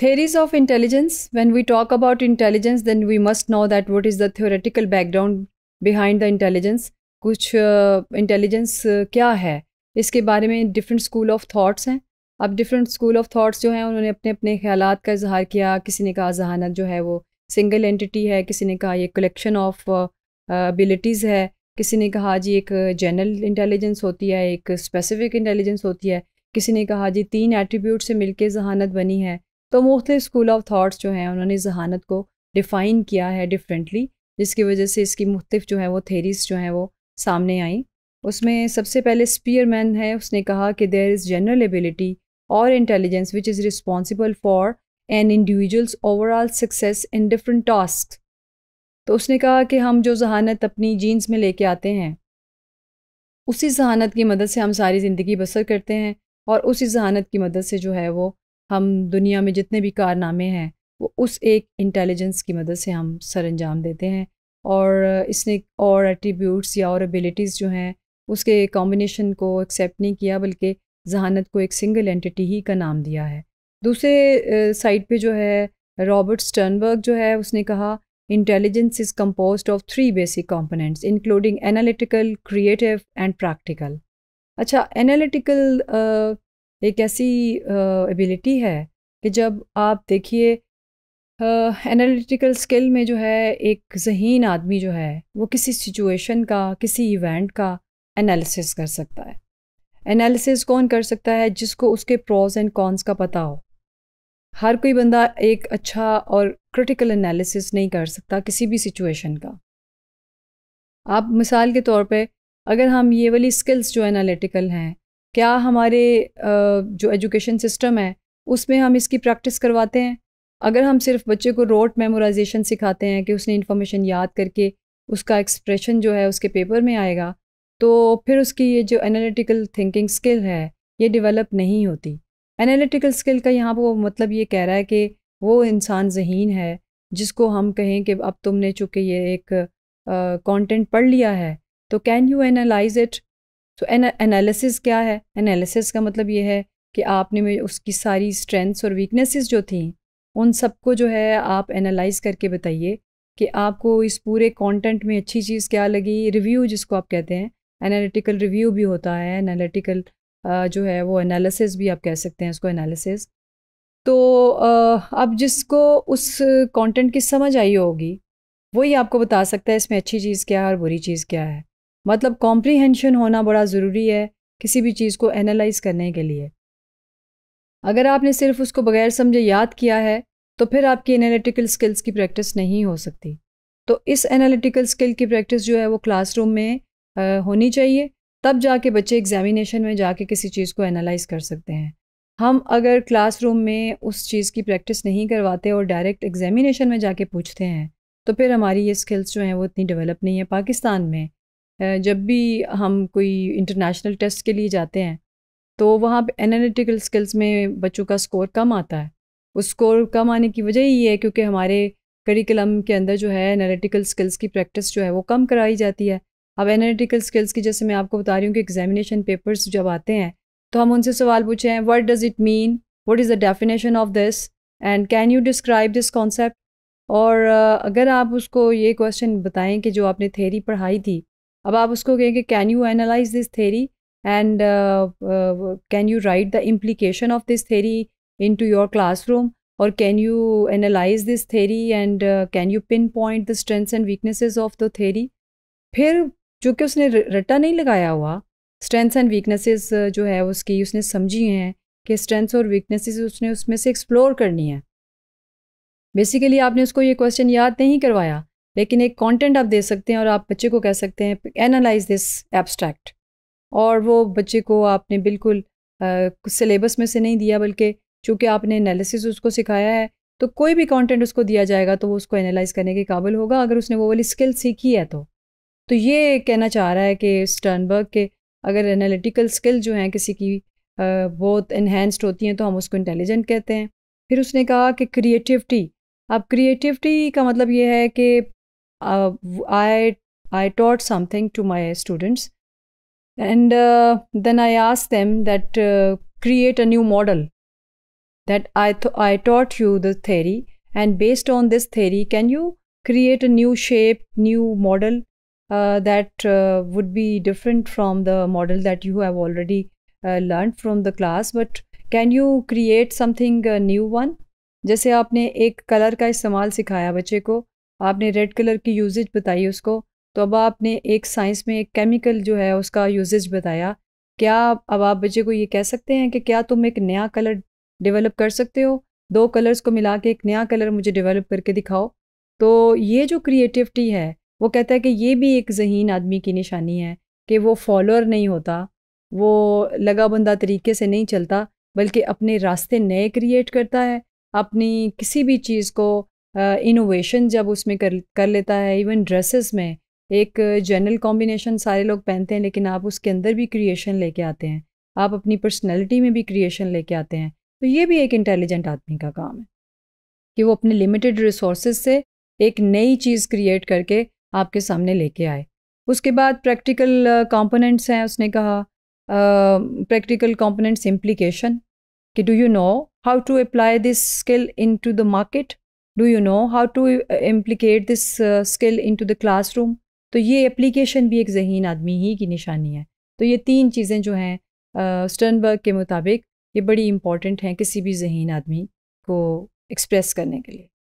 Theories of intelligence. When we talk about intelligence, then we must know that what is the theoretical background behind the intelligence. कुछ intelligence uh, uh, क्या है इसके बारे में different school of thoughts हैं अब different school of thoughts जो हैं उन्होंने अपने अपने ख्याल का इजहार किया किसी ने कहा जहानत जो है वो सिंगल एंटिटी है किसी ने कहा ये कलेक्शन ऑफ एबिलिटीज़ है किसी ने कहा जी एक जनरल इंटेलिजेंस होती है एक स्पेसिफिक इंटेलिजेंस होती है किसी ने कहा जी तीन एट्रीब्यूट से मिलके जहानत बनी है तो मुख्तु स्कूल ऑफ थाट्स जो हैं उन्होंने जहानत को डिफ़ाइन किया है डिफरेंटली जिसकी वजह से इसकी मुख्तफ जो है वो थेरीज जो हैं वो सामने आई उसमें सबसे पहले स्पीयरमैन है उसने कहा कि देर इज़ जनरल एबिलिटी और intelligence which is responsible for an individuals overall success in different task तो उसने कहा कि हम जो जहानत अपनी जीन्स में लेके आते हैं उसी जहानत की मदद से हम सारी ज़िंदगी बसर करते हैं और उसी जहानत की मदद से जो है वो हम दुनिया में जितने भी कारनामे हैं वो उस एक इंटेलिजेंस की मदद से हम सर अंजाम देते हैं और इसने और एट्रीब्यूट्स या और एबिलिटीज़ जो हैं उसके कॉम्बिनेशन को एक्सेप्ट नहीं किया बल्कि जहानत को एक सिंगल एंटिटी ही का नाम दिया है दूसरे साइड पे जो है रॉबर्ट स्टर्नबर्ग जो है उसने कहा intelligence is compose of three basic components including analytical creative and practical अच्छा एनालिटिकल एक ऐसी एबिलिटी है कि जब आप देखिए एनालिटिकल स्किल में जो है एक जहीन आदमी जो है वो किसी सिचुएशन का किसी इवेंट का एनालिसिस कर सकता है एनालिसिस कौन कर सकता है जिसको उसके प्रॉज एंड कॉन्स का पता हो हर कोई बंदा एक अच्छा और क्रिटिकल एनालिसिस नहीं कर सकता किसी भी सिचुएशन का आप मिसाल के तौर पे अगर हम ये वाली स्किल्स जो एनालिटिकल हैं क्या हमारे जो एजुकेशन सिस्टम है उसमें हम इसकी प्रैक्टिस करवाते हैं अगर हम सिर्फ बच्चे को रोट मेमोराइजेशन सिखाते हैं कि उसने इन्फॉर्मेशन याद करके उसका एक्सप्रेशन जो है उसके पेपर में आएगा तो फिर उसकी ये जो एनालिटिकल थिंकिंग स्किल है ये डेवलप नहीं होती एनालिटिकल स्किल का यहाँ पर वो मतलब ये कह रहा है कि वो इंसान जहीन है जिसको हम कहें कि अब तुमने चूँकि ये एक कंटेंट पढ़ लिया है तो कैन यू एनालाइज इट तो एनालिसिस क्या है एनालिसिस का मतलब ये है कि आपने में उसकी सारी स्ट्रेंथ्स और वीकनेसेस जो थी उन सबको जो है आप एनालाइज करके बताइए कि आपको इस पूरे कंटेंट में अच्छी चीज़ क्या लगी रिव्यू जिसको आप कहते हैं एनालिटिकल रिव्यू भी होता है एनालिटिकल जो है वो एनालिसिस भी आप कह सकते हैं उसको एनालिसिस तो अब जिसको उस कंटेंट की समझ आई होगी वही आपको बता सकता है इसमें अच्छी चीज़ क्या है और बुरी चीज़ क्या है मतलब कॉम्प्रीहेंशन होना बड़ा ज़रूरी है किसी भी चीज़ को एनालाइज करने के लिए अगर आपने सिर्फ उसको बगैर समझे याद किया है तो फिर आपकी एनालिटिकल स्किल्स की प्रैक्टिस नहीं हो सकती तो इस एनालिटिकल स्किल की प्रैक्टिस जो है वो क्लासरूम में आ, होनी चाहिए तब जाके बच्चे एग्जामिनेशन में जाके किसी चीज़ को एनालाइज कर सकते हैं हम अगर क्लासरूम में उस चीज़ की प्रैक्टिस नहीं करवाते और डायरेक्ट एग्जामिनेशन में जाके पूछते हैं तो फिर हमारी ये स्किल्स जो हैं वो इतनी डेवलप नहीं है पाकिस्तान में जब भी हम कोई इंटरनेशनल टेस्ट के लिए जाते हैं तो वहाँ पर एनालिटिकल स्किल्स में बच्चों का स्कोर कम आता है उस स्कोर कम आने की वजह ये है क्योंकि हमारे करिकुलम के अंदर जो है एनालिटिकल स्किल्स की प्रैक्टिस जो है वो कम कराई जाती है अब एनालिटिकल स्किल्स की जैसे मैं आपको बता रही हूँ कि एग्जामिनेशन पेपर्स जब आते हैं तो हम उनसे सवाल पूछे हैं what does it mean what is the definition of this and can you describe this concept और अगर आप उसको ये क्वेश्चन बताएं कि जो आपने थेरी पढ़ाई थी अब आप उसको कहेंगे can you analyse this theory and can you write the implication of this theory into your room और can you analyse this theory and can you pinpoint the strengths and weaknesses of the theory फिर जो कि उसने रट्टा नहीं लगाया हुआ strengths and weaknesses जो है उसकी उसने समझी हैं कि स्ट्रेंथ्स और वीकनेसेस उसने उसमें से एक्सप्लोर करनी है बेसिकली आपने उसको ये क्वेश्चन याद नहीं करवाया लेकिन एक कंटेंट आप दे सकते हैं और आप बच्चे को कह सकते हैं एनालाइज दिस एब्स्ट्रैक्ट और वो बच्चे को आपने बिल्कुल सिलेबस में से नहीं दिया बल्कि चूँकि आपने एनालिसिस उसको सिखाया है तो कोई भी कंटेंट उसको दिया जाएगा तो वो उसको एनालाइज करने के काबिल होगा अगर उसने वो वाली स्किल सीखी है तो तो ये कहना चाह रहा है कि स्टर्नबर्ग के अगर एनालिटिकल स्किल जो हैं किसी की बहुत इन्हेंस्ड होती हैं तो हम उसको इंटेलिजेंट कहते हैं फिर उसने कहा कि क्रिएटिविटी अब क्रिएटिविटी का मतलब ये है कि uh, I I taught something to my students, and uh, then I asked them that uh, create a new model. That I th I taught you the theory, and based on this theory, can you create a new shape, new model uh, that uh, would be different from the model that you have already uh, learned from the class? But can you create something new one? जैसे आपने एक colour का इस्तेमाल सिखाया बच्चे को आपने red colour की यूजेज बताई उसको तो अब आपने एक साइंस में एक केमिकल जो है उसका यूजेज बताया क्या अब आप बच्चे को ये कह सकते हैं कि क्या तुम एक नया कलर डेवलप कर सकते हो दो कलर्स को मिला के एक नया कलर मुझे डेवलप करके दिखाओ तो ये जो क्रिएटिविटी है वो कहता है कि ये भी एक जहीन आदमी की निशानी है कि वो फॉलोअर नहीं होता वो लगा बंदा तरीके से नहीं चलता बल्कि अपने रास्ते नए क्रिएट करता है अपनी किसी भी चीज़ को इनोवेशन जब उसमें कर कर लेता है इवन ड्रेसेस में एक जनरल कॉम्बिनेशन सारे लोग पहनते हैं लेकिन आप उसके अंदर भी क्रिएशन लेके आते हैं आप अपनी पर्सनैलिटी में भी क्रिएशन लेके आते हैं तो ये भी एक इंटेलिजेंट आदमी का काम है कि वो अपने लिमिटेड रिसोर्स से एक नई चीज़ क्रिएट करके आपके सामने लेके आए उसके बाद प्रैक्टिकल कॉम्पोनेंट्स हैं उसने कहा प्रैक्टिकल कॉम्पोनेंट्स इम्प्लीकेशन कि do you know how to apply this skill into the market do you know how to implicate this skill into the classroom तो ये एप्लीकेशन भी एक जहीन आदमी ही की निशानी है तो ये तीन चीज़ें जो हैं स्टर्नबर्ग के मुताबिक ये बड़ी इम्पॉर्टेंट हैं किसी भी जहीन आदमी को एक्सप्रेस करने के लिए